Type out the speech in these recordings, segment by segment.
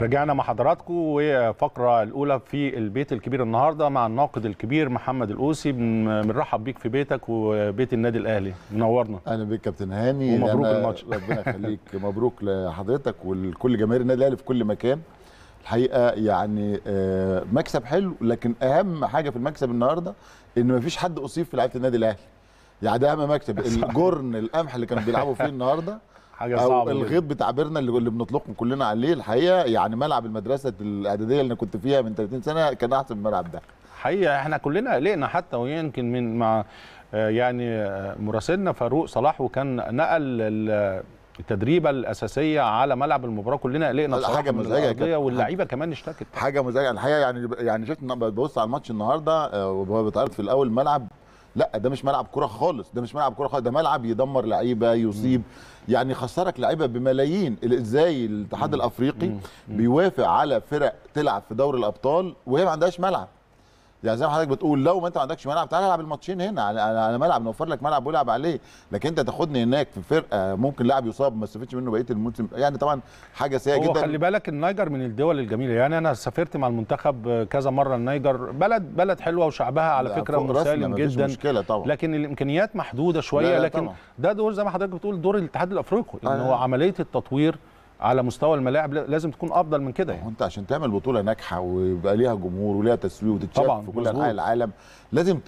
رجعنا مع حضراتكم وفقرة الأولى في البيت الكبير النهاردة مع الناقد الكبير محمد الأوسي بنرحب بيك في بيتك وبيت النادي الأهلي منورنا أهلا بيك كابتن هاني ومبروك الماتش ربنا يخليك مبروك لحضرتك ولكل جماهير النادي الأهلي في كل مكان الحقيقة يعني آه، مكسب حلو لكن أهم حاجة في المكسب النهاردة إن مفيش حد أصيب في لعيبة النادي الأهلي يعني ده اهم مكسب الجرن القمح اللي كانوا بيلعبوا فيه النهارده حاجه صعبه او الغيط بتاع بيرنا اللي, اللي بنطلقه كلنا عليه الحقيقه يعني ملعب المدرسه الاعداديه اللي كنت فيها من 30 سنه كان احسن من الملعب ده حقيقه احنا كلنا قلقنا حتى ويمكن من مع آه، يعني آه، مراسلنا فاروق صلاح وكان نقل التدريبه الاساسيه على ملعب المباراه كلنا قلقنا بصراحه حاجه مزعجه واللعيبه كمان اشتكت حاجه مزعجه الحقيقه يعني يعني شفت ببص على الماتش النهارده آه، وهو بيتعرض في الاول ملعب لا ده مش ملعب كوره خالص ده مش ملعب كره خالص ده ملعب يدمر لعيبه يصيب يعني خسرك لعيبه بملايين ازاي الاتحاد الافريقي بيوافق على فرق تلعب في دوري الابطال وهي ما عندهاش ملعب يعني زي ما حضرتك بتقول لو ما انت ما عندكش ملعب تعالى العب الماتشين هنا على ملعب نوفر لك ملعب ولعب عليه لكن انت تاخدني هناك في فرقه ممكن لاعب يصاب ما استفدتش منه بقيه الموسم يعني طبعا حاجه سيئه جدا خلي بالك النيجر من الدول الجميله يعني انا سافرت مع المنتخب كذا مره النيجر بلد بلد حلوه وشعبها على فكره مسالم جدا مشكلة طبعا. لكن الامكانيات محدوده شويه لا لا لكن طبعا. ده دور زي ما حضرتك بتقول دور الاتحاد الافريقي ان آه. هو عمليه التطوير على مستوى الملاعب لازم تكون افضل من كده يعني انت عشان تعمل بطوله ناجحه ويبقى ليها جمهور وليها تسويق وتتشاف في كل انحاء العالم لازم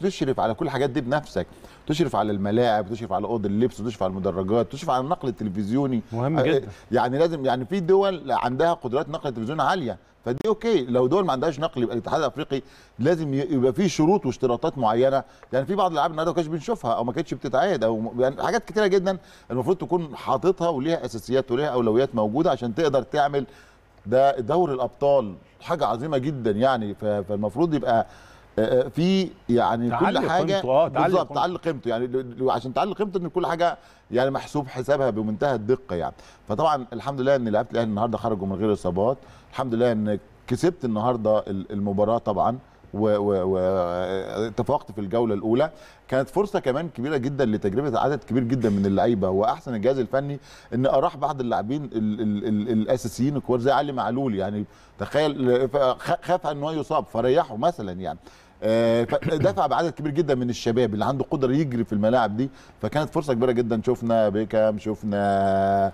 تشرف على كل الحاجات دي بنفسك تشرف على الملاعب تشرف على اوضه اللبس تشرف على المدرجات تشرف على النقل التلفزيوني مهم جدا آه، يعني لازم يعني في دول عندها قدرات نقل تلفزيوني عاليه فدي اوكي لو دول ما عندهاش نقل يبقى الاتحاد الافريقي لازم يبقى فيه شروط واشتراطات معينه يعني في بعض الالعاب النهارده ما كانش بنشوفها او ما كانتش بتتعاد او يعني حاجات كتيره جدا المفروض تكون حاططها وليها اساسيات وليها اولويات موجوده عشان تقدر تعمل ده دوري الابطال حاجه عظيمه جدا يعني فالمفروض يبقى آه، آه، في يعني كل حاجه آه بالظبط تعلي قيمته يعني عشان تعلي قيمته ان كل حاجه يعني محسوب حسابها بمنتهى الدقه يعني فطبعا الحمد لله ان لعيبه الاهلي النهارده خرجوا من غير اصابات الحمد لله ان كسبت النهارده المباراه طبعا و... و... في الجوله الاولى كانت فرصه كمان كبيره جدا لتجربه عدد كبير جدا من اللعيبه واحسن الجهاز الفني ان اراح بعض اللاعبين ال ال ال الاساسيين الكبار زي علي معلول يعني تخيل خاف ان هو يصاب فريحه مثلا يعني آه، دفع بعدد كبير جدا من الشباب اللي عنده قدره يجري في الملاعب دي فكانت فرصه كبيره جدا شفنا بيكام شفنا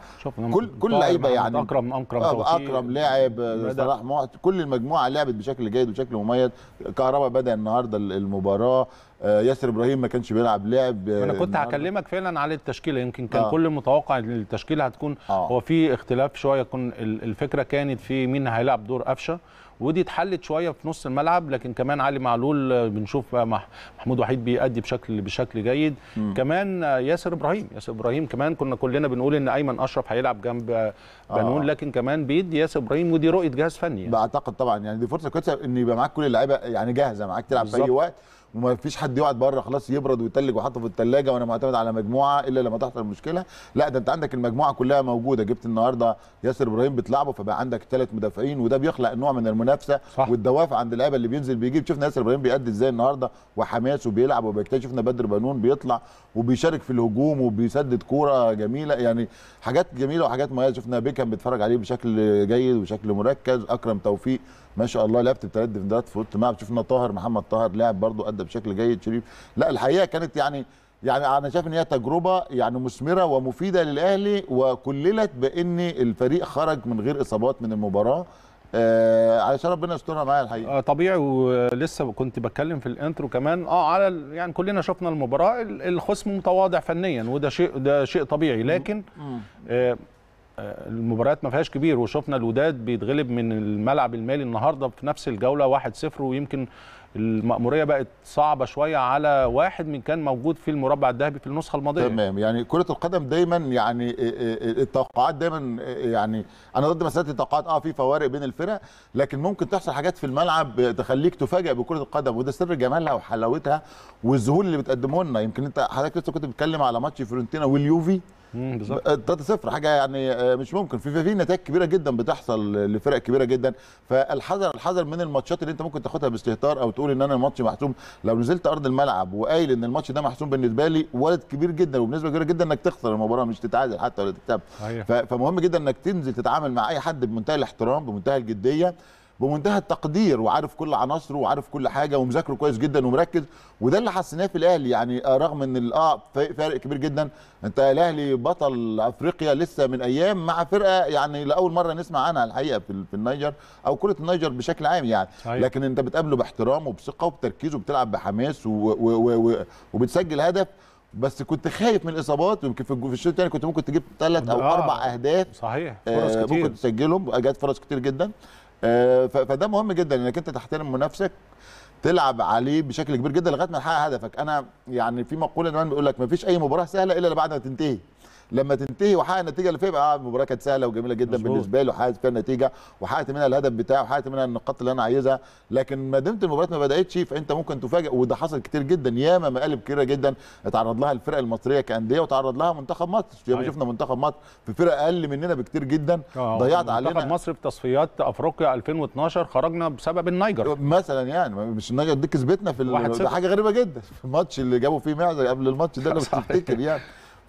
كل كل لعيبه يعني اكرم اكرم طبعا آه، اكرم لاعب آه، صلاح كل المجموعه لعبت بشكل جيد وبشكل مميز كهربا بدا النهارده المباراه ياسر ابراهيم ما كانش بيلعب لعب انا كنت هكلمك فعلا على التشكيله يمكن كان آه. كل متوقع ان التشكيله هتكون آه. هو في اختلاف شويه يكون الفكره كانت في مين هيلعب دور قفشه ودي اتحلت شويه في نص الملعب لكن كمان علي معلول آه، بنشوف محمود وحيد بيأدي بشكل بشكل جيد مم. كمان آه، ياسر ابراهيم ياسر ابراهيم كمان كنا كلنا بنقول ان ايمن اشرف هيلعب جنب آه، بنون آه. لكن كمان بيدي ياسر ابراهيم ودي رؤيه جهاز فني يعني. بعتقد طبعا يعني دي فرصه كويسه ان يبقى معاك كل اللعيبه يعني جاهزه معاك تلعب في اي وقت وما فيش حد يقعد بره خلاص يبرد ويتلج وحطه في الثلاجه وانا معتمد على مجموعه الا لما تحصل مشكله لا ده انت عندك المجموعه كلها موجوده جبت النهارده ياسر ابراهيم بتلعبه فبقى عندك ثلاث مدافعين وده بيخلق نوع من المنافسه صح. والدوافع عند اللعيبه اللي بينزل بيجيب شفنا ياسر ابراهيم بيأدي ازاي النهارده وحماس وبيلعب وبيكتشف شفنا بدر بنون بيطلع وبيشارك في الهجوم وبيسدد كوره جميله يعني حاجات جميله وحاجات مميزه شفنا بيكهام بيتفرج عليه بشكل جيد وشكل مركز اكرم توفيق ما شاء الله لعبت بثلاث دفندات في وسط الملعب شفنا طاهر محمد طاهر لاعب برضه قد بشكل جيد شريف لا الحقيقه كانت يعني يعني انا شايف ان هي تجربه يعني مثمره ومفيده للاهلي وكللت بان الفريق خرج من غير اصابات من المباراه آه علشان ربنا يسترها معايا الحقيقه آه طبيعي ولسه كنت بتكلم في الانترو كمان اه على يعني كلنا شفنا المباراه الخصم متواضع فنيا وده شيء ده شيء طبيعي لكن آه،, آه المباريات ما فيهاش كبير وشفنا الوداد بيتغلب من الملعب المالي النهارده في نفس الجوله 1-0 ويمكن المأمورية بقت صعبة شوية على واحد من كان موجود في المربع الذهبي في النسخة الماضية تمام يعني كرة القدم دايما يعني آه، آه، آه، التوقعات دايما يعني أنا ضد مسألة التوقعات أه في فوارق بين الفرق لكن ممكن تحصل حاجات في الملعب تخليك تفاجئ بكرة القدم وده سر جمالها وحلاوتها والذهول اللي بتقدمه لنا يمكن أنت حضرتك لسه كنت بتتكلم على ماتش فيورنتينا واليوفي بالظبط 3 0 حاجه يعني مش ممكن في في نتائج كبيره جدا بتحصل لفرق كبيره جدا فالحذر الحذر من الماتشات اللي انت ممكن تاخدها باستهتار او وتقول ان انا الماتش محسوم لو نزلت ارض الملعب وقايل ان الماتش ده محسوم بالنسبه لي ولد كبير جدا وبنسبه كبيره جدا انك تخسر المباراه مش تتعادل حتى ولا تكسب فمهم جدا انك تنزل تتعامل مع اي حد بمنتهى الاحترام بمنتهى الجديه بمنتهى التقدير وعارف كل عناصره وعارف كل حاجه ومذاكره كويس جدا ومركز وده اللي حسيناه في الاهلي يعني آه، رغم ان اه فارق كبير جدا انت الاهلي بطل افريقيا لسه من ايام مع فرقه يعني لاول مره نسمع عنها الحقيقه في, في النيجر او كره النيجر بشكل عام يعني صحيح. لكن انت بتقابله باحترام وبثقه وبتركيز وبتلعب بحماس و و و و وبتسجل هدف بس كنت خايف من الاصابات يمكن في الشوط الثاني كنت ممكن تجيب ثلاث او آه. اربع اهداف صحيح آه، فرص آه كتير ممكن تسجلهم جات فرص كتير جدا آه، فده مهم جدا انك انت تحترم منافسك تلعب عليه بشكل كبير جدا لغايه ما تحقق هدفك انا يعني في مقوله دايما بيقول لك ما فيش اي مباراه سهله الا بعد ما تنتهي لما تنتهي وحقق النتيجه اللي فيها يبقى المباراه آه، كانت سهله وجميله جدا مزبوط. بالنسبه له وحققت فيها النتيجه وحققت منها الهدف بتاعي وحققت منها النقاط اللي انا عايزها لكن ما دمت المباراه ما بداتش فانت ممكن تفاجئ وده حصل كتير جدا ياما مقالب كتيره جدا اتعرض لها الفرق المصريه كانديه وتعرض لها منتخب مصر ياما شفنا منتخب مصر في فرق اقل مننا بكتير جدا آه، ضيعت علينا منتخب مصر في تصفيات افريقيا 2012 خرجنا بسبب النيجر مثلا يعني مش النيجر دي كسبتنا في حاجه غريبه جدا في الماتش اللي جابوا فيه معزه قبل الماتش ده لو تفتكر يعني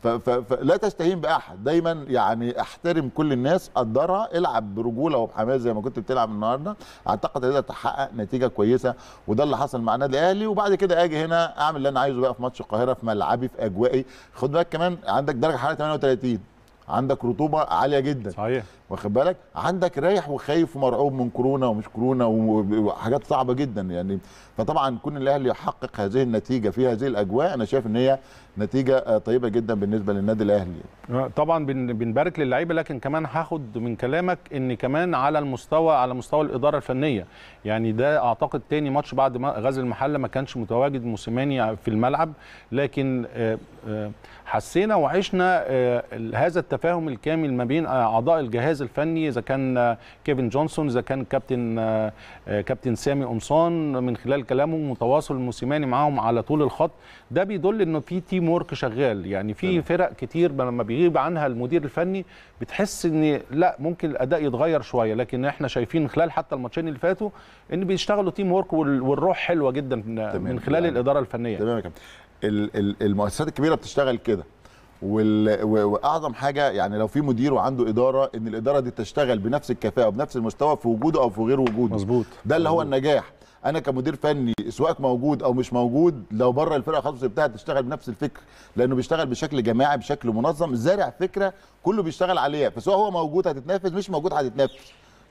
فلا تستهين باحد دايما يعني احترم كل الناس قدرها العب برجوله وبحماس زي ما كنت بتلعب النهارده اعتقد تقدر تحقق نتيجه كويسه وده اللي حصل مع النادي الاهلي وبعد كده اجي هنا اعمل اللي انا عايزه بقى في ماتش القاهره في ملعبي في اجوائي خد بالك كمان عندك درجه حراره 38 عندك رطوبه عاليه جدا صحيح واخد بالك عندك رايح وخايف ومرعوب من كورونا ومش كورونا وحاجات صعبه جدا يعني فطبعا كون الاهلي يحقق هذه النتيجه في هذه الاجواء انا شايف ان هي نتيجه آه، طيبه جدا بالنسبه للنادي الاهلي آه، طبعا بنبارك للعيبه لكن كمان هاخد من كلامك ان كمان على المستوى على مستوى الاداره الفنيه يعني ده اعتقد تاني ماتش بعد ما غزل المحله ما كانش متواجد موسيماني في الملعب لكن آه، حسينا وعشنا هذا التفاهم الكامل ما بين اعضاء الجهاز الجهاز الفني اذا كان كيفن جونسون اذا كان كابتن آه، كابتن سامي قمصان من خلال كلامهم وتواصل الموسيماني معاهم على طول الخط ده بيدل انه في تيم ورك شغال يعني في فرق كتير لما بيغيب عنها المدير الفني بتحس ان لا ممكن الاداء يتغير شويه لكن احنا شايفين خلال حتى الماتشين اللي فاتوا ان بيشتغلوا تيم ورك والروح حلوه جدا من خلال يعني الاداره الفنيه تمام يا كابتن المؤسسات الكبيره بتشتغل كده واعظم حاجه يعني لو في مدير وعنده اداره ان الاداره دي تشتغل بنفس الكفاءه وبنفس المستوى في وجوده او في غير وجوده مظبوط ده اللي هو النجاح انا كمدير فني سواء موجود او مش موجود لو بره الفرقه خالص بتاعه تشتغل بنفس الفكر لانه بيشتغل بشكل جماعي بشكل منظم زارع فكره كله بيشتغل عليها فسواء هو موجود هتتنافس مش موجود هتتنافس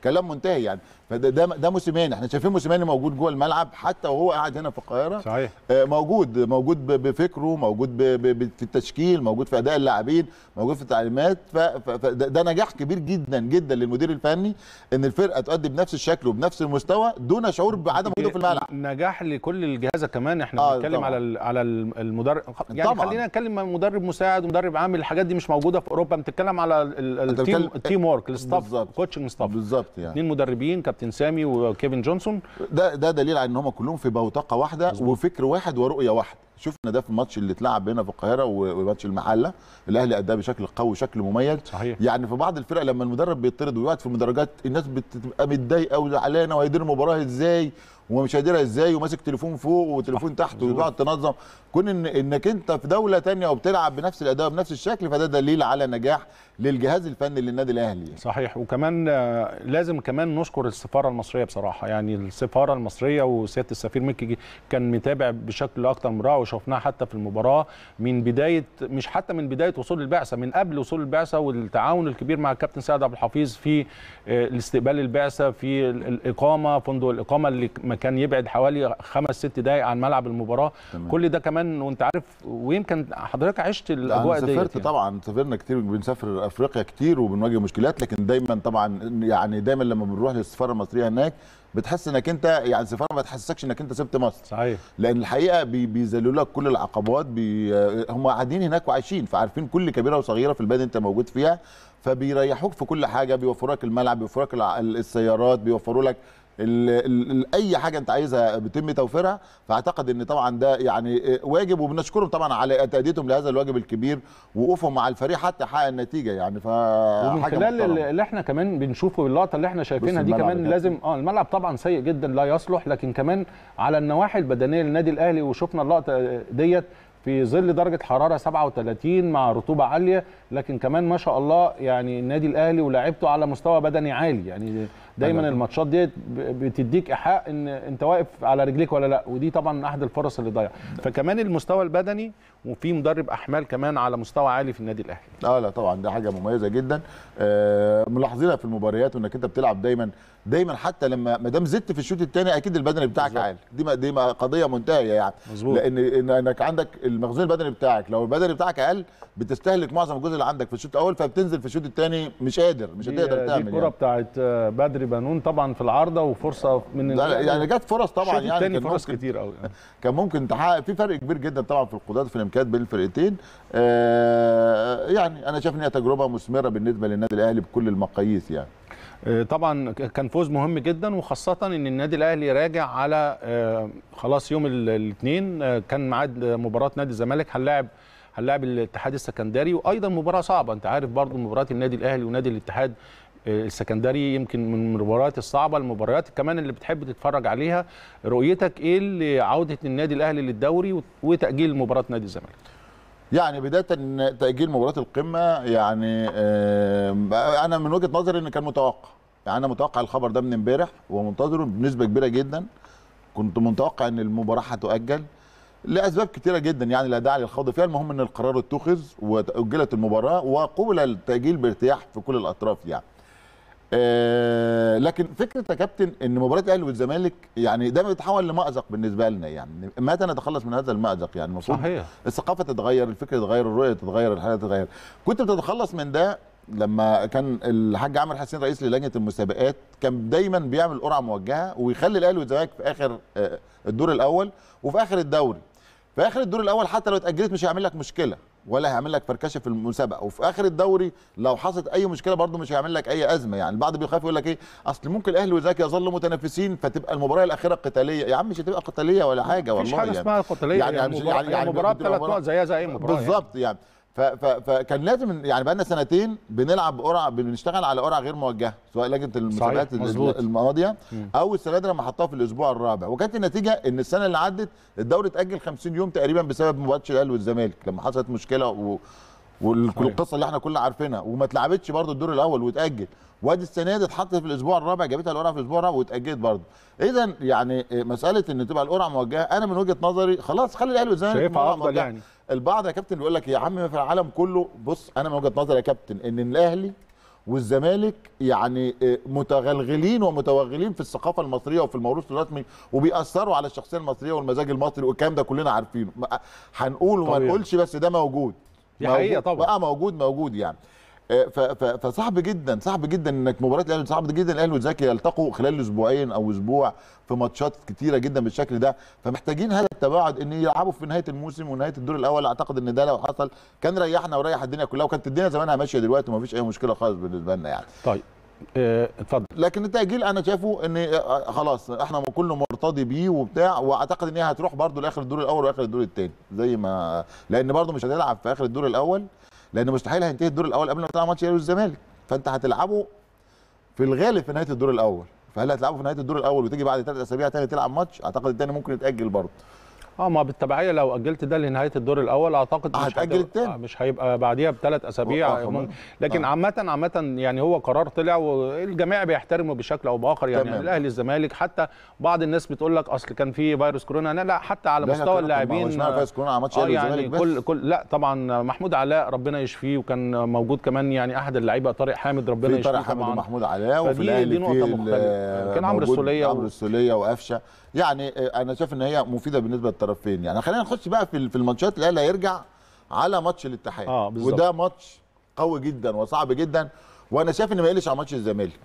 كلام منتهي يعني فده ده ده موسيماني احنا شايفين موسيماني موجود جوه الملعب حتى وهو قاعد هنا في القاهره صحيح آه، موجود موجود بفكره موجود في التشكيل موجود في اداء اللاعبين موجود في التعليمات فده نجاح كبير جدا جدا للمدير الفني ان الفرقه تؤدي بنفس الشكل وبنفس المستوى دون شعور بعدم وجوده في الملعب نجاح لكل الجهاز كمان احنا آه بنتكلم على على المدرب يعني طبعًا. خلينا نتكلم مدرب مساعد ومدرب عامل الحاجات دي مش موجوده في اوروبا بنتكلم على التيم ورك الستاف كوتشنج ستاف بالظبط يعني اثنين مدربين كابتن سامي وكيفن جونسون ده ده دليل على ان هم كلهم في بوتقه واحده مزبوط. وفكر واحد ورؤيه واحده شفنا ده في الماتش اللي اتلعب هنا في القاهره وماتش المحله الاهلي اداه بشكل قوي وشكل مميز صحيح. يعني في بعض الفرق لما المدرب بيطرد ويقعد في المدرجات الناس بتبقى متضايقه وزعلانه وهيدير المباراه ازاي ومش هيديرها ازاي وماسك تليفون فوق وتليفون تحت وتقعد تنظم كون إن انك انت في دوله ثانيه وبتلعب بنفس الاداء بنفس الشكل فده دليل على نجاح للجهاز الفني للنادي الاهلي صحيح وكمان آه، لازم كمان نشكر السفاره المصريه بصراحه يعني السفاره المصريه وسياده السفير مكي كان متابع بشكل اكثر من رائع وشفناه حتى في المباراه من بدايه مش حتى من بدايه وصول البعثه من قبل وصول البعثه والتعاون الكبير مع الكابتن سعد عبد الحفيظ في آه، الاستقبال البعثه في الاقامه فندق الاقامه اللي كان يبعد حوالي خمس ست دقائق عن ملعب المباراه تمام. كل ده كمان وانت عارف ويمكن حضرتك عشت الاجواء دي سافرت يعني. طبعا سافرنا كتير بنسافر افريقيا كتير وبنواجه مشكلات لكن دايما طبعا يعني دايما لما بنروح للسفاره المصريه هناك بتحس انك انت يعني السفاره ما تحسسكش انك انت سبت مصر صحيح لان الحقيقه بي بيذللوا لك كل العقبات بي هم قاعدين هناك وعايشين فعارفين كل كبيره وصغيره في البلد انت موجود فيها فبيريحوك في كل حاجه بيوفروا لك الملعب بيوفروا لك السيارات بيوفروا لك الـ الـ الـ اي حاجه انت عايزها بتم توفيرها فاعتقد ان طبعا ده يعني واجب وبنشكرهم طبعا على تاديتهم لهذا الواجب الكبير وقوفهم مع الفريق حتى حقق النتيجه يعني ف ومن خلال محترم. اللي احنا كمان بنشوفه اللقطه اللي احنا شايفينها دي كمان بجد. لازم اه الملعب طبعا سيء جدا لا يصلح لكن كمان على النواحي البدنيه للنادي الاهلي وشفنا اللقطه ديت في ظل درجه حراره 37 مع رطوبه عاليه لكن كمان ما شاء الله يعني النادي الاهلي ولاعبته على مستوى بدني عالي يعني دايما الماتشات ديت بتديك ايحاء ان انت واقف على رجليك ولا لا ودي طبعا احد الفرص اللي ضيع فكمان المستوى البدني وفي مدرب احمال كمان على مستوى عالي في النادي الاهلي اه لا طبعا ده حاجه مميزه جدا آه، ملاحظينها في المباريات وانك انت بتلعب دايما دايما حتى لما ما دام زدت في الشوط الثاني اكيد البدني بتاعك عالي دي ما دي ما قضيه منتهيه يعني مزبوط. لان انك عندك المخزون البدني بتاعك لو البدني بتاعك اقل بتستهلك معظم الجزء اللي عندك في الشوط الاول فبتنزل في الشوط الثاني مش قادر مش هتقدر تعمل الكره يعني. بتاعت آه، بدري بانون طبعا في العارضه وفرصه من لا يعني جت فرص طبعا يعني كان فرص ممكن كتير قوي يعني. كان ممكن تحقق في فرق كبير جدا طبعا في القدرات في الامكانيات بين الفرقتين آه يعني انا شايف ان هي تجربه مثمره بالنسبه للنادي الاهلي بكل المقاييس يعني آه، طبعا كان فوز مهم جدا وخاصة ان النادي الاهلي راجع على آه، خلاص يوم الاثنين آه، كان ميعاد مباراة نادي الزمالك هنلاعب هنلاعب الاتحاد السكندري وايضا مباراة صعبة انت عارف برضو مباراة النادي الاهلي ونادي الاتحاد السكندري يمكن من المباريات الصعبه المباريات كمان اللي بتحب تتفرج عليها رؤيتك ايه لعوده النادي الاهلي للدوري وتاجيل مباراه نادي الزمالك يعني بدايه تاجيل مباراه القمه يعني آه، انا من وجهه نظري ان كان متوقع يعني انا متوقع الخبر ده من امبارح ومنتظره بنسبه كبيره جدا كنت متوقع ان المباراه هتؤجل لاسباب كتيره جدا يعني لا داعي للخوض فيها المهم ان القرار اتخذ واجلت المباراه وقبل التاجيل بارتياح في كل الاطراف يعني آه، لكن فكره يا كابتن ان مباراه الاهلي والزمالك يعني ده بيتحول لمأزق بالنسبه لنا يعني متى نتخلص من هذا المأزق يعني المفروض صحيح الثقافه تتغير الفكر يتغير الرؤيه تتغير الحاله تتغير كنت بتتخلص من ده لما كان الحاج عامر حسين رئيس لجنه المسابقات كان دايما بيعمل قرعه موجهه ويخلي الاهلي والزمالك في اخر آه، الدور الاول وفي اخر الدوري في اخر الدور الاول حتى لو اتاجلت مش هيعمل لك مشكله ولا هيعمل لك فركشه في المسابقه وفي اخر الدوري لو حصلت اي مشكله برده مش هيعمل لك اي ازمه يعني البعض بيخاف يقول لك ايه اصل ممكن الاهلي والزمالك يظلوا متنافسين فتبقى المباراه الاخيره قتاليه يا عم مش هتبقى قتاليه ولا حاجه والله مفيش حاجه يعني. اسمها قتاليه يعني يعني, يعني, يعني مباراه ثلاث نقط زيها زي اي مباراه بالظبط يعني. يعني فكان لازم يعني بقى لنا سنتين بنلعب بقرعه بنشتغل على قرعه غير موجهه سواء لجنه المسابقات الماضيه او السنه لما حطها في الاسبوع الرابع وكانت النتيجه ان السنه اللي عدت الدوري اتاجل 50 يوم تقريبا بسبب مباراه الاهلي والزمالك لما حصلت مشكله و... والقصه اللي احنا كلنا عارفينها وما اتلعبتش برده الدور الاول واتاجل وادي السنه دي اتحطت في الاسبوع الرابع جابتها القرعه في الاسبوع الرابع واتاجلت برده اذا يعني آه، مساله ان تبقى القرعه موجهه انا من وجهه نظري خلاص خلي الاهلي والزمالك شايفها افضل يعني البعض يا كابتن بيقول لك يا عم في العالم كله بص انا من وجهه نظري يا كابتن ان الاهلي والزمالك يعني آه، متغلغلين ومتوغلين في الثقافه المصريه وفي الموروث الرسمي وبيأثروا على الشخصيه المصريه والمزاج المصري والكلام ده كلنا عارفينه هنقول وما نقولش بس ده موجود دي حقيقه طبعا بقى موجود موجود يعني آه، فصعب جدا صعب جدا انك مباراه الاهلي صعب جدا الاهلي والزمالك يلتقوا خلال اسبوعين او اسبوع في ماتشات كتيره جدا بالشكل ده فمحتاجين هذا التباعد ان يلعبوا في نهايه الموسم ونهايه الدور الاول اعتقد ان ده لو حصل كان ريحنا وريح الدنيا كلها وكانت الدنيا زمانها ماشيه دلوقتي ومفيش اي مشكله خالص بالنسبه لنا يعني طيب آه، اتفضل لكن التاجيل انا شايفه ان آه، آه، خلاص احنا كله مرتضي بيه وبتاع واعتقد ان هي هتروح برده لاخر الدور الاول واخر الدور الثاني زي ما لان برده مش هتلعب في اخر الدور الاول لان مستحيل هينتهي الدور الاول قبل ما تلعب ماتش الاهلي والزمالك فانت هتلعبه في الغالب في نهايه الدور الاول فهل هتلعبه في نهايه الدور الاول وتيجي بعد ثلاث اسابيع ثاني تلعب ماتش اعتقد الثاني ممكن يتاجل برده اه ما بالتبعيه لو اجلت ده لنهايه الدور الاول اعتقد مش هتاجل التاني آه، مش هيبقى بعديها بثلاث اسابيع آه لكن آه. عامه عامه يعني هو قرار طلع والجميع بيحترمه بشكل او باخر يعني, يعني الاهلي الزمالك حتى بعض الناس بتقول لك اصل كان في فيروس كورونا لا لا حتى على مستوى اللاعبين فيروس كورونا على ماتش آه يعني بس. كل كل لا طبعا محمود علاء ربنا يشفيه وكان موجود كمان يعني احد اللعيبه طارق حامد ربنا يشفيه طارق حامد ومحمود علاء وفي الاهلي كان عمرو السوليه عمرو السوليه وقفشه يعني آه، انا شايف ان هي مفيده بالنسبه للطرفين يعني خلينا نخش بقى في في الماتشات الاهلي هيرجع على ماتش الاتحاد آه وده ماتش قوي جدا وصعب جدا وانا شايف ان ما يقلش على ماتش الزمالك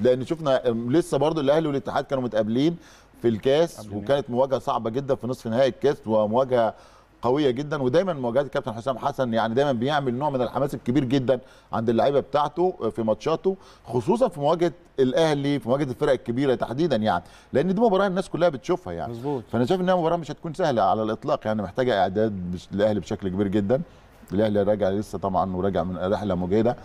لان شفنا لسه برضو الاهلي والاتحاد كانوا متقابلين في الكاس وكانت مواجهه صعبه جدا في نصف نهائي الكاس ومواجهه قويه جدا ودايما مواجهات الكابتن حسام حسن يعني دايما بيعمل نوع من الحماس الكبير جدا عند اللعيبه بتاعته في ماتشاته خصوصا في مواجهه الاهلي في مواجهه الفرق الكبيره تحديدا يعني لان دي مباراه الناس كلها بتشوفها يعني مزبوط. فانا شايف انها مباراه مش هتكون سهله على الاطلاق يعني محتاجه اعداد الاهلي بشكل كبير جدا الاهلي راجع لسه طبعا وراجع من رحله مجهده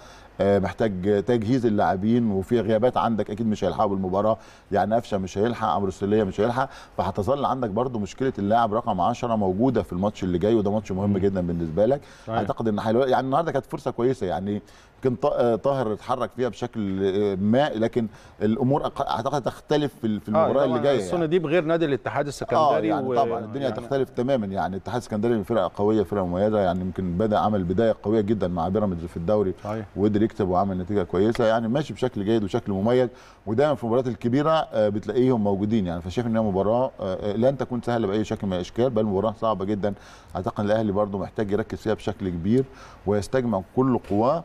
آه، محتاج تجهيز اللاعبين وفي غيابات عندك اكيد مش هيلحقوا بالمباراه يعني قفشه مش هيلحق عمرو السليه مش هيلحق فهتظل عندك برده مشكله اللاعب رقم 10 موجوده في الماتش اللي جاي وده ماتش مهم جدا بالنسبه لك صحيح. اعتقد ان حلو يعني النهارده كانت فرصه كويسه يعني يمكن آه، طاهر اتحرك فيها بشكل آه، ما لكن الامور اعتقد تختلف في آه، المباراه آه اللي جايه السنه يعني. دي بغير نادي الاتحاد السكندري آه يعني و... طبعا الدنيا يعني تختلف تماما يعني الاتحاد السكندري من فرقه قويه فرقه مميزه يعني يمكن بدا عمل بدايه قويه جدا مع بيراميدز في الدوري آه. وقدر يكتب وعمل نتيجه كويسه يعني ماشي بشكل جيد وشكل مميز ودايما في المباريات الكبيره بتلاقيهم موجودين يعني فشايف ان هي مباراه لن تكون سهله باي شكل من الاشكال بل مباراه صعبه جدا اعتقد الاهلي برده محتاج يركز فيها بشكل كبير ويستجمع كل قواه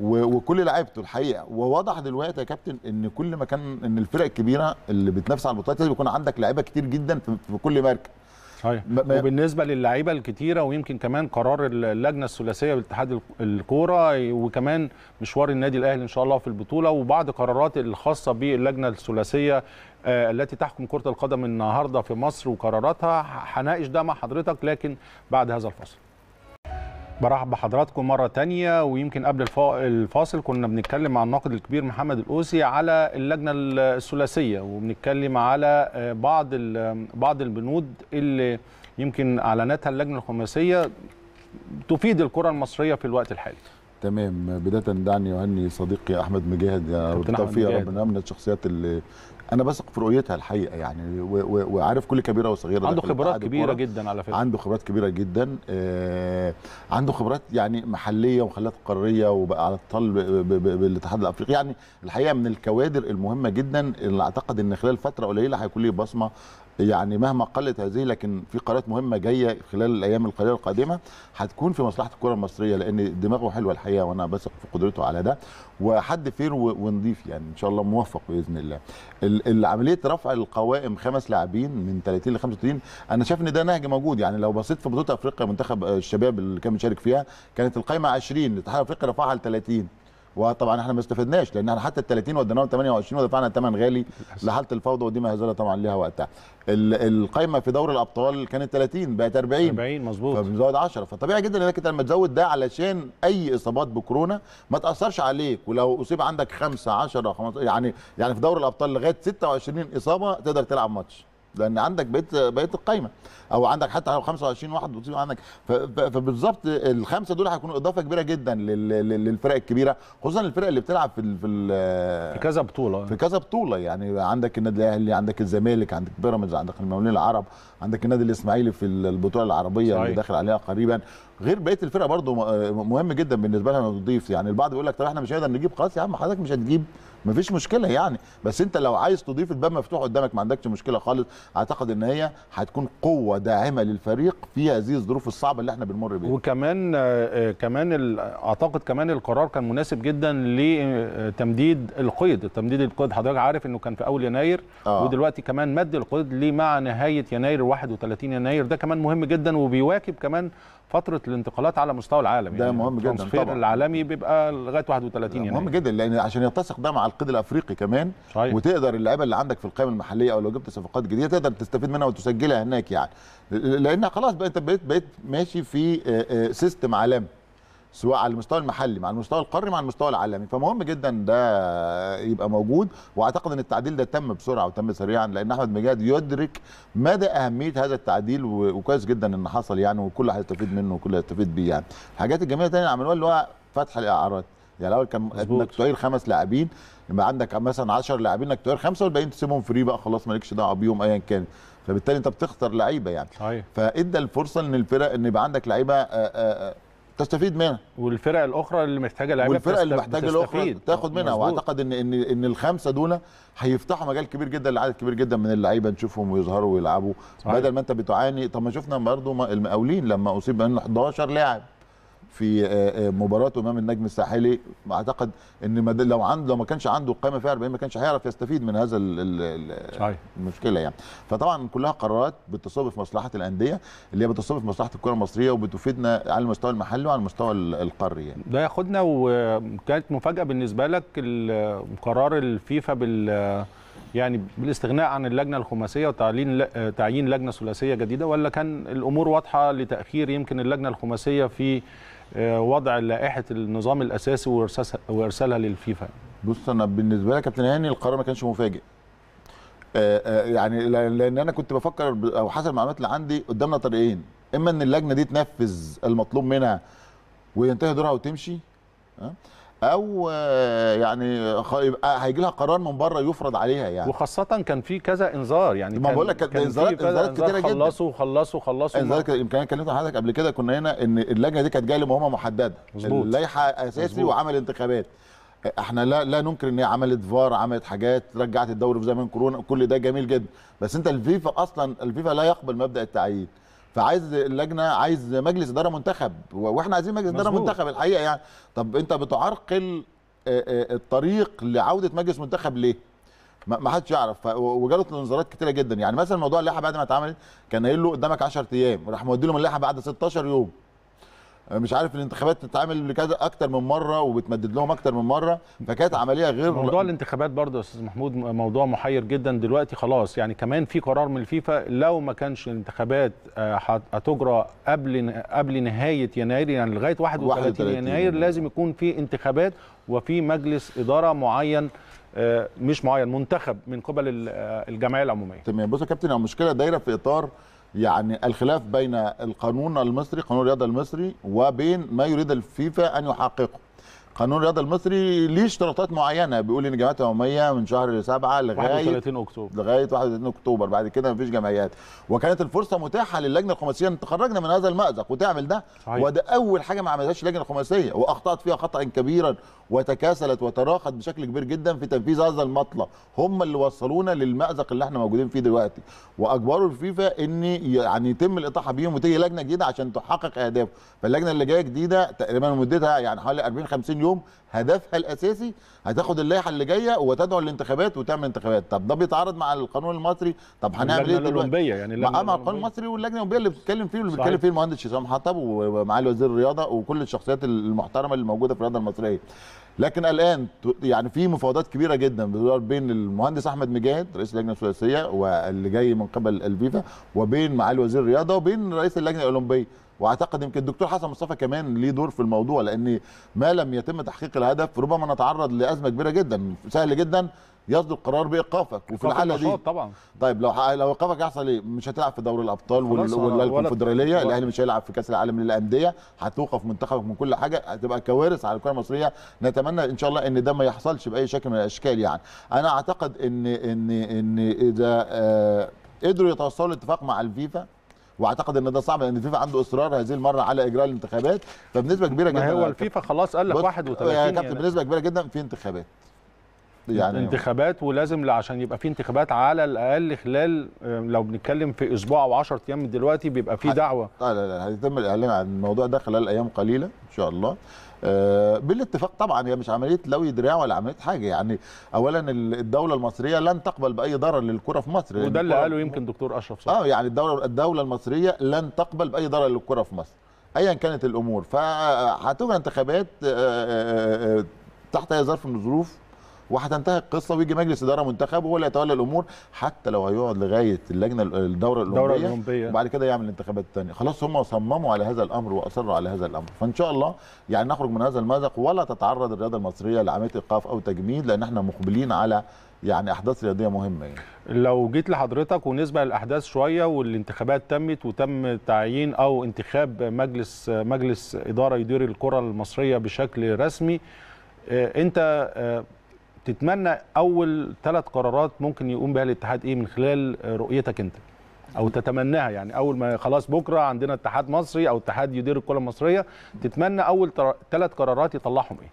وكل لعيبته الحقيقه ووضح دلوقتي يا كابتن ان كل ما كان ان الفرق الكبيره اللي بتنافس على البطولات لازم يكون عندك لعيبه كتير جدا في كل مركز صحيح وبالنسبه للعيبه الكتيره ويمكن كمان قرار اللجنه الثلاثيه باتحاد الكوره وكمان مشوار النادي الاهلي ان شاء الله في البطوله وبعض قرارات الخاصه باللجنه الثلاثيه آه، التي تحكم كره القدم النهارده في مصر وقراراتها هناقش ده مع حضرتك لكن بعد هذا الفصل برحب بحضراتكم مرة تانية ويمكن قبل الفاصل كنا بنتكلم مع الناقد الكبير محمد الاوسي على اللجنة الثلاثية وبنتكلم على آه، بعض بعض البنود اللي يمكن أعلنتها اللجنة الخماسية تفيد الكرة المصرية في الوقت الحالي. تمام بدايه دعني اهني صديقي احمد مجاهد آه، يا بالتوفيق ربنا من الشخصيات اللي انا بثق في رؤيتها الحقيقه يعني وعارف كل كبيره وصغيره عنده خبرات كبيره جدا على فكره عنده خبرات كبيره جدا آه عنده خبرات يعني محليه وخلات قاريه وبقى على الطل بالاتحاد الافريقي يعني الحقيقه من الكوادر المهمه جدا اللي اعتقد ان خلال فتره قليله هيكون ليه بصمه يعني مهما قلت هذه لكن في قرارات مهمه جايه خلال الايام القليله القادمه هتكون في مصلحه الكره المصريه لان دماغه حلوه الحقيقه وانا بثق في قدرته على ده وحد فير ونضيف يعني ان شاء الله موفق باذن الله. عمليه رفع القوائم خمس لاعبين من 30 ل 35 انا شايف ان ده نهج موجود يعني لو بصيت في بطوله افريقيا منتخب الشباب اللي كان مشارك فيها كانت القائمه 20 الاتحاد الافريقي رفعها ل 30 وطبعا احنا ما استفدناش لان احنا حتى ال 30 وديناهم 28 ودفعنا ثمن غالي لحاله الفوضى ودي ما مهزله طبعا ليها وقتها القايمه في دوري الابطال كانت 30 بقت 40 40 مظبوط فبنزود 10 فطبيعي جدا انك انت لما تزود ده علشان اي اصابات بكورونا ما تاثرش عليك ولو اصيب عندك 5 10 15 يعني يعني في دوري الابطال لغايه 26 اصابه تقدر تلعب ماتش لان عندك بقيت بقيت القايمه او عندك حتى 25 واحد بتصيب عندك فبالظبط الخمسه دول هيكونوا اضافه كبيره جدا للفرق الكبيره خصوصا الفرق اللي بتلعب في في كذا بطوله في كذا بطوله يعني عندك النادي الاهلي عندك الزمالك عندك بيراميدز عندك المولين العرب عندك النادي الاسماعيلي في البطوله العربيه صحيح. اللي داخل عليها قريبا غير بقيه الفرق برضو آه، مهم جدا بالنسبه لها تضيف يعني البعض بيقول لك طب احنا مش هنقدر نجيب خلاص يا عم حضرتك مش هتجيب مفيش مشكله يعني بس انت لو عايز تضيف الباب مفتوح قدامك ما عندكش مشكله خالص اعتقد ان هي هتكون قوه داعمه للفريق في هذه الظروف الصعبه اللي احنا بنمر بيها وكمان آه، كمان اعتقد كمان القرار كان مناسب جدا لتمديد القيد تمديد القيد حضرتك عارف انه كان في اول يناير آه. ودلوقتي كمان مد القيد ليه مع نهايه يناير 31 يناير ده كمان مهم جدا وبيواكب كمان فتره الانتقالات على مستوى العالم ده يعني مهم جدا التوصيل العالمي بيبقى لغايه 31 يناير مهم جدا لان عشان يتسق ده مع القيد الافريقي كمان صحيح. وتقدر اللعيبه اللي عندك في القائمه المحليه او لو جبت صفقات جديده تقدر تستفيد منها وتسجلها هناك يعني لان خلاص بقيت بقيت ماشي في سيستم عالمي سواء على المستوى المحلي مع المستوى القاري مع المستوى العالمي فمهم جدا ده يبقى موجود واعتقد ان التعديل ده تم بسرعه وتم سريعا لان احمد مجاد يدرك مدى اهميه هذا التعديل وكويس جدا ان حصل يعني وكل هيستفيد منه وكل هيستفيد بيه يعني الحاجات الجميله الثانيه اللي عملوها اللي هو فتح الاعارات يعني الاول كان انك تغير خمس لاعبين يبقى عندك مثلا 10 لاعبين انك تغير خمسه والباقيين تسيبهم فري بقى خلاص مالكش دعوه بيهم ايا كان فبالتالي انت بتخسر لعيبه يعني صحيح فادى الفرصه ان الفرق ان يبقى عندك لعيبه تستفيد منها والفرق الاخرى اللي محتاجه لعيبه والفرق اللي محتاجه الاخرى تاخد منها مزبوط. واعتقد ان ان ان الخمسه دول هيفتحوا مجال كبير جدا لعدد كبير جدا من اللعيبه نشوفهم ويظهروا ويلعبوا صحيح. بدل ما انت بتعاني طب ما شفنا برضه المقاولين لما اصيب من 11 لاعب في آه، آه، مباراه امام النجم الساحلي اعتقد ان لو عنده لو ما كانش عنده قائمه فيها 40 ما كانش هيعرف يستفيد من هذا المشكله يعني فطبعا كلها قرارات بتصب في مصلحه الانديه اللي هي بتصب في مصلحه الكره المصريه وبتفيدنا على المستوى المحلي وعلى المستوى القاري يعني. ده ياخدنا وكانت مفاجاه بالنسبه لك قرار الفيفا بال يعني بالاستغناء عن اللجنه الخماسيه وتعيين تعيين لجنه ثلاثيه جديده ولا كان الامور واضحه لتاخير يمكن اللجنه الخماسيه في آه، وضع لائحه النظام الاساسي وارسالها للفيفا بص انا بالنسبه لي كابتن هاني القرار ما كانش مفاجئ آه، آه، يعني لان انا كنت بفكر او حسب المعلومات اللي عندي قدامنا طريقين اما ان اللجنه دي تنفذ المطلوب منها وينتهي دورها وتمشي او آه، يعني هيجي لها قرار من بره يفرض عليها يعني وخاصه كان في كذا انذار يعني ما بقول لك كان انذارات انذارات كتيره جدا خلصوا خلصوا خلصوا انذارات يمكن انا كلمت حضرتك قبل كده كنا هنا ان اللجنه دي كانت جايه لمهمه محدده مظبوط اللائحه اساسي مزبوط. وعمل انتخابات احنا لا لا ننكر ان هي عملت فار عملت حاجات رجعت الدوري في زمن كورونا كل ده جميل جدا بس انت الفيفا اصلا الفيفا لا يقبل مبدا التعيين فعايز اللجنه عايز مجلس اداره منتخب واحنا عايزين مجلس اداره منتخب الحقيقه يعني طب انت بتعرقل الطريق لعوده مجلس منتخب ليه؟ ما حدش يعرف وجالت نظرات كتيره جدا يعني مثلا موضوع اللائحه بعد ما اتعملت كان قايل له قدامك 10 ايام راح مودي لهم اللائحه بعد 16 يوم مش عارف الانتخابات تتعامل لكذا اكتر من مره وبتمدد لهم اكتر من مره فكانت عمليه غير موضوع ل... الانتخابات برضه يا استاذ محمود موضوع محير جدا دلوقتي خلاص يعني كمان في قرار من الفيفا لو ما كانش الانتخابات آه، هتجرى قبل قبل نهايه يناير يعني لغايه 31, 31 يناير يعني. لازم يكون في انتخابات وفي مجلس اداره معين آه، مش معين منتخب من قبل آه، الجمعيه العموميه تمام بص يا كابتن المشكله دايره في اطار يعني الخلاف بين القانون المصري قانون الرياضه المصري وبين ما يريد الفيفا ان يحققه قانون الرياضه المصري ليه اشتراطات معينه بيقول ان جمعيات يوميه من شهر 7 لغايه 31 اكتوبر لغايه 31 اكتوبر بعد كده مفيش جمعيات وكانت الفرصه متاحه للجنه الخماسيه ان تخرجنا من هذا المازق وتعمل ده صحيح. وده اول حاجه ما عملتهاش اللجنه الخماسيه واخطات فيها خطا كبيرا وتكاسلت وتراخت بشكل كبير جدا في تنفيذ هذا المطلب هم اللي وصلونا للمأزق اللي احنا موجودين فيه دلوقتي واجبروا الفيفا ان يعني يتم الاطاحه بيهم وتيجي لجنه جديده عشان تحقق اهدافه فاللجنه اللي جايه جديده تقريبا مدتها يعني حوالي 40 50 يوم هدفها الاساسي هتاخد اللائحه اللي جايه وتدعو للانتخابات وتعمل انتخابات طب ده بيتعارض مع القانون المصري طب هنعمل ايه دلوقتي يعني مع, آه، مع القانون المصري واللجنه الاولمبيه اللي بتتكلم فيه واللي بيتكلم فيه المهندس حسام حطب ومعالي وزير الرياضه وكل الشخصيات المحترمه اللي موجوده في الرياضه المصريه لكن الان يعني في مفاوضات كبيره جدا بين المهندس احمد مجاهد رئيس اللجنه الثلاثيه واللي جاي من قبل الفيفا وبين معالي وزير الرياضه وبين رئيس اللجنه الاولمبيه واعتقد يمكن الدكتور حسن مصطفى كمان ليه دور في الموضوع لان ما لم يتم تحقيق الهدف ربما نتعرض لازمه كبيره جدا سهل جدا يصدر قرار بايقافك وفي الحاله دي طبعا طيب لو لو ايقافك هيحصل ايه؟ مش هتلعب في دوري الابطال والكونفدراليه الاهلي مش هيلعب في كاس العالم للانديه هتوقف منتخبك من كل حاجه هتبقى كوارث على الكره المصريه نتمنى ان شاء الله ان ده ما يحصلش باي شكل من الاشكال يعني انا اعتقد ان ان ان اذا آه قدروا يتوصلوا لاتفاق مع الفيفا واعتقد ان ده صعب لان الفيفا عنده اصرار هذه المره على اجراء الانتخابات فبنسبه كبيره جدا هو الفيفا خلاص قال لك 31 يا يعني كابتن يعني. بنسبه كبيره جدا في انتخابات يعني انتخابات ولازم عشان يبقى في انتخابات على الاقل خلال لو بنتكلم في اسبوع او 10 ايام من دلوقتي بيبقى في دعوه لا لا لا هيتم الاعلان عن الموضوع ده خلال ايام قليله ان شاء الله آه، بالاتفاق طبعا هي مش عمليه لوي دراع ولا عمليه حاجه يعني اولا الدوله المصريه لن تقبل باي ضرر للكره في مصر وده يعني اللي قاله يمكن دكتور اشرف صبحي اه يعني الدوله الدوله المصريه لن تقبل باي ضرر للكره في مصر ايا كانت الامور فهتبقى انتخابات آه، آه، تحت اي ظرف من الظروف وهتنتهي القصه ويجي مجلس اداره منتخب وهو اللي يتولى الامور حتى لو هيقعد لغايه اللجنه الدوره الاولمبيه, الأولمبية. وبعد كده يعمل الانتخابات الثانيه خلاص هم صمموا على هذا الامر واصروا على هذا الامر فان شاء الله يعني نخرج من هذا المازق ولا تتعرض الرياضه المصريه لعمليه ايقاف او تجميد لان احنا مقبلين على يعني احداث رياضيه مهمه يعني. لو جيت لحضرتك ونسبه الاحداث شويه والانتخابات تمت وتم تعيين او انتخاب مجلس مجلس اداره يدير الكره المصريه بشكل رسمي آه، انت آه، تتمنى اول ثلاث قرارات ممكن يقوم بها الاتحاد ايه من خلال رؤيتك انت او تتمناها يعني اول ما خلاص بكره عندنا اتحاد مصري او اتحاد يدير الكره المصريه تتمنى اول ثلاث قرارات يطلعهم ايه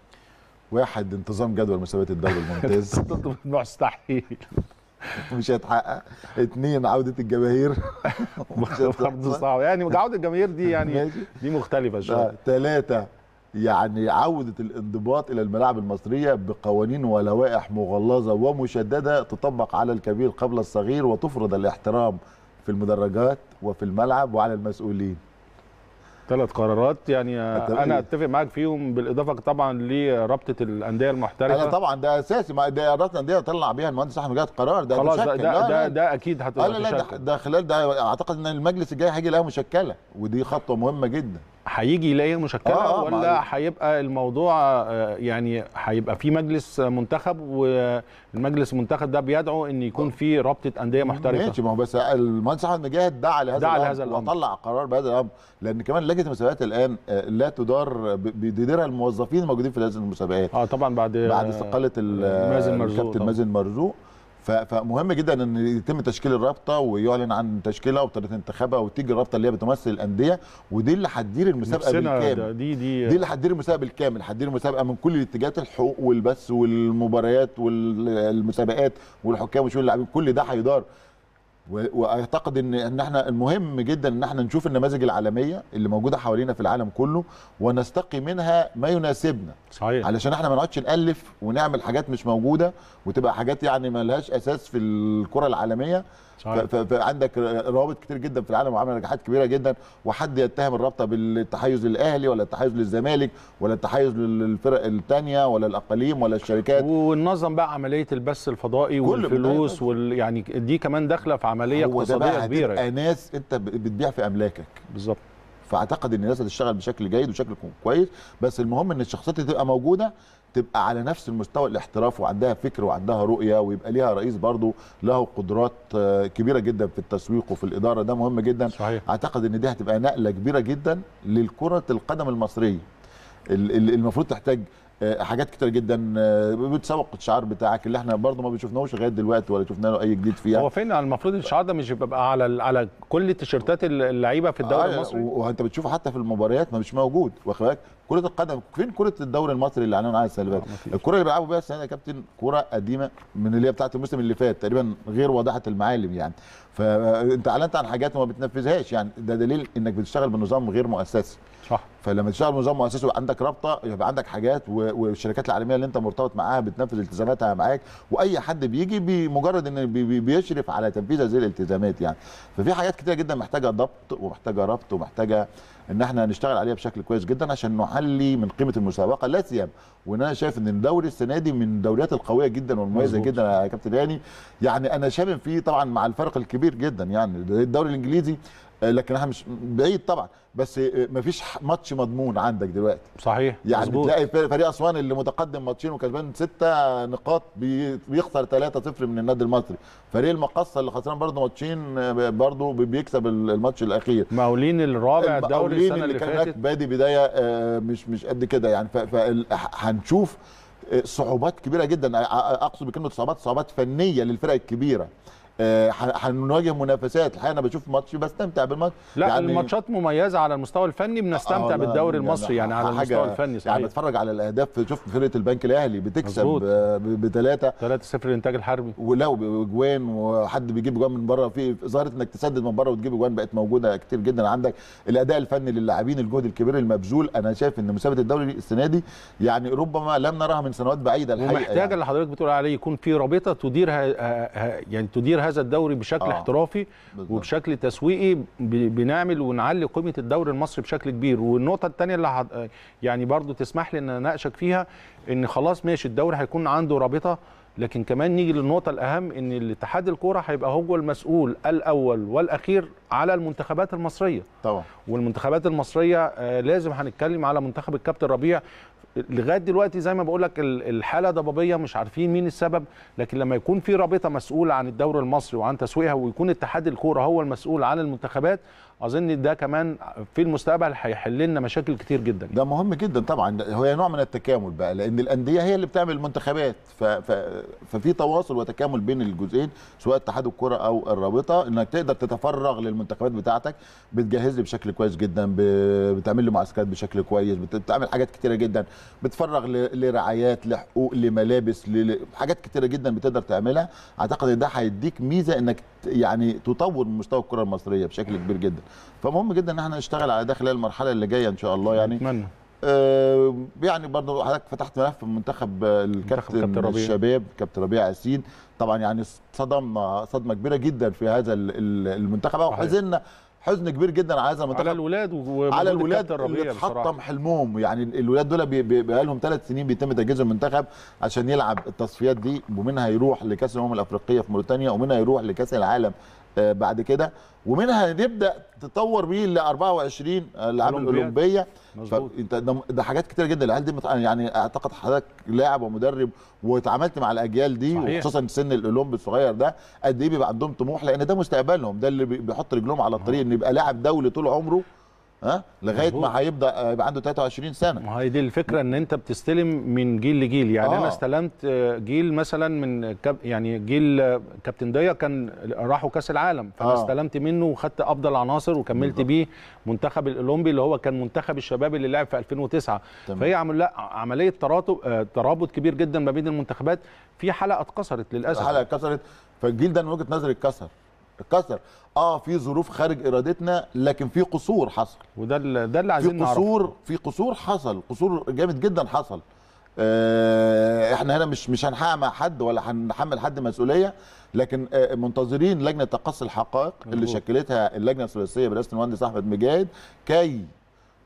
واحد انتظام جدول مسابقات الدوري الممتاز مستحيل مش هيتحقق اثنين عوده الجماهير برضه صعب يعني عوده الجماهير دي يعني دي مختلفه شويه ثلاثه يعني عودة الانضباط إلى الملاعب المصرية بقوانين ولوائح مغلظة ومشددة تطبق على الكبير قبل الصغير وتفرض الاحترام في المدرجات وفي الملعب وعلى المسؤولين ثلاث قرارات يعني أتبقى. انا اتفق معاك فيهم بالاضافه طبعا لرابطه الانديه المحترفه انا طبعا ده اساسي ما ده رابطه الانديه طلع بيها المهندس احمد جاد قرار ده خلاص ده, ده, ده, ده, ده اكيد هتبقى لا لا ده, ده خلال ده اعتقد ان المجلس الجاي هيجي لها مشكله ودي خطوه مهمه جدا هيجي يلاقي مشكله آه, آه، ولا هيبقى الموضوع آه، يعني هيبقى في مجلس منتخب والمجلس المنتخب ده بيدعو ان يكون آه. في رابطه انديه محترفه ماشي ما هو بس المهندس احمد مجاهد دعا لهذا دعا لهذا الامر وطلع قرار بهذا الامر لان كمان لجنه المسابقات الان لا تدار بيديرها الموظفين الموجودين في لجنه المسابقات اه طبعا بعد بعد استقاله مازن مرزوق الكابتن مازن مرزوق فمهم جدا ان يتم تشكيل الرابطه ويعلن عن تشكيلها وطريقه انتخابها وتيجي الرابطه اللي هي بتمثل الانديه ودي اللي هتدير المسابقه بالكامل دي دي دي اللي هتدير المسابقه بالكامل هتدير المسابقه من كل الاتجاهات الحقوق والبث والمباريات والمسابقات والحكام وشؤون اللاعبين كل ده هيدار واعتقد ان ان احنا المهم جدا ان احنا نشوف النماذج العالميه اللي موجوده حوالينا في العالم كله ونستقي منها ما يناسبنا صحيح علشان احنا ما نقعدش نالف ونعمل حاجات مش موجوده وتبقى حاجات يعني ما لهاش اساس في الكره العالميه فعندك روابط كتير جدا في العالم وعامل نجاحات كبيره جدا وحد يتهم الرابطه بالتحيز للاهلي ولا التحيز للزمالك ولا التحيز للفرق الثانيه ولا الاقاليم ولا الشركات ونظم بقى عمليه البث الفضائي والفلوس وال يعني دي كمان داخله في عمليه اقتصاديه كبيره هو يعني. ناس انت بتبيع في املاكك بالظبط فاعتقد ان الناس هتشتغل بشكل جيد وشكل كويس بس المهم ان الشخصيات اللي تبقى موجوده تبقى على نفس المستوى الاحتراف وعندها فكر وعندها رؤيه ويبقى ليها رئيس برضه له قدرات آه، كبيره جدا في التسويق وفي الاداره ده مهم جدا صحيح. اعتقد ان دي هتبقى نقله كبيره جدا للكره القدم المصريه المفروض تحتاج آه، حاجات كتير جدا آه، بتسوق الشعار بتاعك اللي احنا برضه ما بنشوفناهوش لغايه دلوقتي ولا شفنا له اي جديد فيها هو فين يعني المفروض الشعار ده مش بيبقى على على كل التيشيرتات اللعيبه في الدوري آه المصري وانت بتشوفه حتى في المباريات ما مش موجود واخد بالك كره القدم فين كره الدوري المصري اللي اعلنوا عنها السلبات آه الكره اللي بيلعبوا بيها السنه يا كابتن كره قديمه من اللي هي بتاعه الموسم اللي فات تقريبا غير واضحه المعالم يعني فانت آه، اعلنت عن حاجات وما بتنفذهاش يعني ده دليل انك بتشتغل بنظام غير مؤسسي صح فلما تشتغل بنظام مؤسسي ويبقى عندك رابطه يبقى عندك حاجات والشركات العالميه اللي انت مرتبط معاها بتنفذ التزاماتها معاك واي حد بيجي بمجرد ان بيشرف على تنفيذ هذه الالتزامات يعني ففي حاجات كتيره جدا محتاجه ضبط ومحتاجه ربط ومحتاجه ان احنا نشتغل عليها بشكل كويس جدا عشان نعلي من قيمه المسابقه لا سيما وان انا شايف ان الدوري السنه دي من الدوريات القويه جدا والمميزه جدا يا كابتن هاني يعني انا شامم فيه طبعا مع الفرق الكبير جدا يعني الدوري الانجليزي آه، لكن احنا مش بعيد طبعا بس آه، مفيش ماتش مضمون عندك دلوقتي صحيح يعني مزبوط. تلاقي فريق اسوان اللي متقدم ماتشين وكسبان ستة نقاط بيخسر 3-0 من النادي المصري فريق المقصه اللي خسران برضه ماتشين آه، برضه بيكسب الماتش الاخير مقاولين الرابع الدوري السنه اللي, اللي هناك بادي بدايه آه، مش مش قد كده يعني فهنشوف آه، صعوبات كبيره جدا اقصد بكلمه صعوبات صعوبات فنيه للفرق الكبيره آه، هنواجه منافسات الحقيقه انا بشوف ماتش بستمتع بالماتش لا يعني الماتشات مميزه على المستوى الفني بنستمتع آه بالدوري المصري يعني, على المستوى الفني يعني صحيح يعني بتفرج على الاهداف شفت فرقه البنك الاهلي بتكسب بثلاثه 3 0 الانتاج الحربي ولو اجوان وحد بيجيب اجوان من بره في ظاهره انك تسدد من بره وتجيب اجوان بقت موجوده كتير جدا عندك الاداء الفني للاعبين الجهد الكبير المبذول انا شايف ان مسابقه الدوري السنه دي يعني ربما لم نراها من سنوات بعيده الحقيقه ومحتاجه يعني. اللي حضرتك بتقول عليه يكون في رابطه تدير يعني تدير هذا الدوري بشكل آه. احترافي بالضبط. وبشكل تسويقي بنعمل ونعلي قيمه الدوري المصري بشكل كبير والنقطه الثانيه اللي حد... يعني برضو تسمح لي ان اناقشك فيها ان خلاص ماشي الدوري هيكون عنده رابطه لكن كمان نيجي للنقطة الأهم إن الاتحاد الكورة هيبقى هو المسؤول الأول والأخير على المنتخبات المصرية. طبعا. والمنتخبات المصرية آه، لازم هنتكلم على منتخب الكابتن ربيع لغايه دلوقتي زي ما بقول لك الحاله ضبابيه مش عارفين مين السبب لكن لما يكون في رابطه مسؤوله عن الدوري المصري وعن تسويقها ويكون اتحاد الكوره هو المسؤول عن المنتخبات اظن ده كمان في المستقبل هيحل لنا مشاكل كتير جدا ده مهم جدا طبعا هو نوع من التكامل بقى لان الانديه هي اللي بتعمل المنتخبات ف... ف... ففي تواصل وتكامل بين الجزئين سواء اتحاد الكره او الرابطه انك تقدر تتفرغ للمنتخبات بتاعتك بتجهز لي بشكل كويس جدا ب... بتعمل له معسكرات بشكل كويس بتعمل حاجات كتيره جدا بتفرغ ل... لرعايات لحقوق لملابس ل... حاجات كتيره جدا بتقدر تعملها اعتقد ان ده هيديك ميزه انك يعني تطور من مستوى الكره المصريه بشكل كبير جدا فمهم جدا ان احنا نشتغل على ده خلال المرحله اللي جايه ان شاء الله يعني اتمنى آه يعني برضه حضرتك فتحت ملف منتخب الكابتن الشباب كابتن ربيع ياسين طبعا يعني صدمنا صدمه كبيره جدا في هذا المنتخب او حزننا حزن كبير جدا على هذا المنتخب على الولاد على الولاد اللي اتحطم حلمهم يعني الولاد دول بقى لهم ثلاث سنين بيتم تجهيزهم المنتخب عشان يلعب التصفيات دي ومنها يروح لكاس الامم الافريقيه في موريتانيا ومنها يروح لكاس العالم آه، بعد كده ومنها نبدا تطور بيه ل 24 العاب آه، الاولمبيه فانت ده حاجات كتير جدا العيال دي يعني اعتقد حضرتك لاعب ومدرب واتعاملت مع الاجيال دي وخصوصا سن الاولمبي الصغير ده قد ايه بيبقى عندهم طموح لان ده مستقبلهم ده اللي بيحط رجلهم على الطريق ان يبقى لاعب دولي طول عمره ها لغايه ما هيبدا يبقى عنده 23 سنه ما هي دي الفكره ان انت بتستلم من جيل لجيل يعني آه. انا استلمت جيل مثلا من كاب يعني جيل كابتن ضيق كان راحوا كاس العالم فانا آه. استلمت منه وخدت افضل عناصر وكملت بيه منتخب الاولمبي اللي هو كان منتخب الشباب اللي لعب في 2009 تمام. فهي عمل عمليه تراتب آه، ترابط كبير جدا ما بين المنتخبات في حلقه اتكسرت للاسف حلقه اتكسرت فالجيل ده من وجهه نظري اتكسر اتكسر اه في ظروف خارج ارادتنا لكن في قصور حصل وده ده اللي عايزين نعرفه في قصور نعرف. في قصور حصل قصور جامد جدا حصل آه احنا هنا مش مش هنحقق مع حد ولا هنحمل حد مسؤوليه لكن آه منتظرين لجنه تقصي الحقائق اللي شكلتها اللجنه الثلاثيه برئاسه المهندس احمد مجاهد كي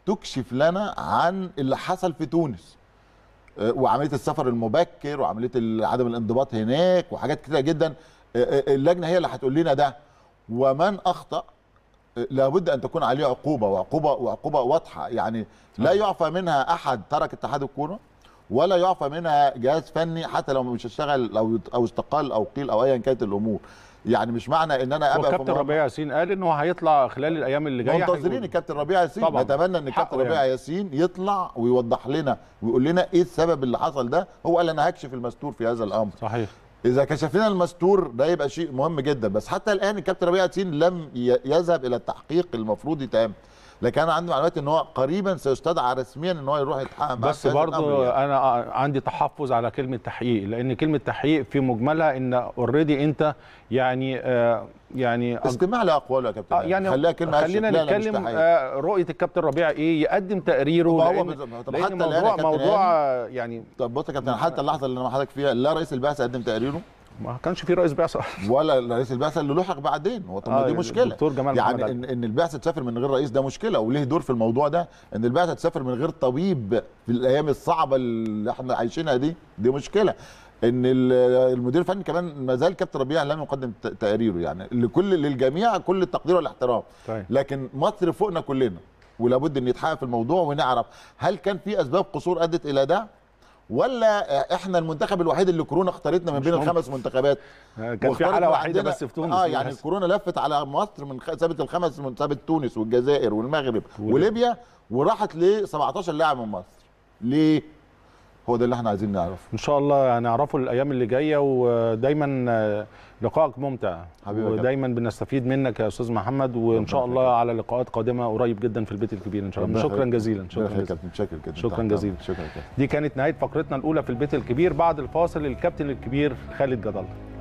تكشف لنا عن اللي حصل في تونس آه، وعمليه السفر المبكر وعمليه عدم الانضباط هناك وحاجات كتيره جدا اللجنه هي اللي هتقول لنا ده ومن اخطا لابد ان تكون عليه عقوبه وعقوبه وعقوبه واضحه يعني لا يعفى منها احد ترك اتحاد الكوره ولا يعفى منها جهاز فني حتى لو مش اشتغل او او استقال او قيل او ايا كانت الامور يعني مش معنى ان انا ابقى الكابتن ربيع ياسين قال انه هيطلع خلال الايام اللي جايه منتظرين الكابتن ربيع ياسين نتمنى ان الكابتن يعني. ربيع ياسين يطلع ويوضح لنا ويقول لنا ايه السبب اللي حصل ده هو قال انا هكشف المستور في هذا الامر صحيح اذا كشفنا المستور ده يبقى شيء مهم جدا بس حتى الان الكابتن ربيع ياسين لم يذهب الى التحقيق المفروض يتعمل لكن انا عندي معلومات ان هو قريبا سيستدعى رسميا ان هو يروح يتحقق بس برضه يعني. انا عندي تحفظ على كلمه تحقيق لان كلمه تحقيق في مجملها ان اوريدي انت يعني آه يعني استماع لاقواله يا كابتن آه يعني, يعني خليها كلمه خلينا نتكلم آه رؤيه الكابتن ربيع ايه يقدم تقريره لان, طب لأن موضوع موضوع يعني. يعني طب بص يا كابتن حتى اللحظه اللي انا حضرتك فيها لا رئيس البعثه قدم تقريره ما كانش في رئيس بعثه ولا رئيس البعثه اللي لحق بعدين هو طب آه دي مشكله دكتور جمال يعني ان, إن البعثه تسافر من غير رئيس ده مشكله وليه دور في الموضوع ده ان البعثه تسافر من غير طبيب في الايام الصعبه اللي احنا عايشينها دي دي مشكله ان المدير الفني كمان ما زال كابتن ربيع لم يقدم تقاريره يعني لكل للجميع كل التقدير والاحترام طيب. لكن مصر فوقنا كلنا ولابد ان يتحقق في الموضوع ونعرف هل كان في اسباب قصور ادت الى ده ولا احنا المنتخب الوحيد اللي كورونا اختارتنا من بين الخمس منتخبات آه، كان في حاله واحده بس في تونس اه يعني حسن. الكورونا لفت على مصر من سابت الخمس من سابت تونس والجزائر والمغرب وليبيا وراحت ل 17 لاعب من مصر ليه هو ده اللي احنا عايزين نعرفه ان شاء الله هنعرفه الايام اللي جايه ودايما لقائك ممتع حبيبك ودايما بنستفيد منك يا استاذ محمد وان شاء الله على لقاءات قادمه قريب جدا في البيت الكبير ان شاء الله شكرا جزيلا شكرا جزيلا شكرا جزيلا شكرا جزيلا دي كانت نهايه فقرتنا الاولى في البيت الكبير بعد الفاصل الكابتن الكبير خالد جدل